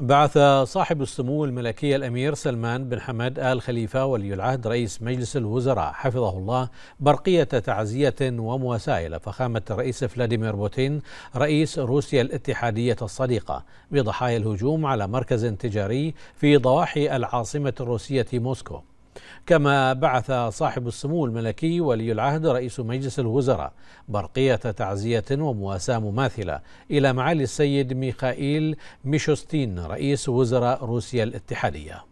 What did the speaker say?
بعث صاحب السمو الملكي الأمير سلمان بن حمد آل خليفة ولي العهد رئيس مجلس الوزراء حفظه الله برقية تعزية ومواساة إلى فخامة الرئيس فلاديمير بوتين رئيس روسيا الاتحادية الصديقة بضحايا الهجوم على مركز تجاري في ضواحي العاصمة الروسية موسكو كما بعث صاحب السمو الملكي ولي العهد رئيس مجلس الوزراء برقية تعزية ومواساة مماثلة إلى معالي السيد ميخائيل ميشوستين رئيس وزراء روسيا الاتحادية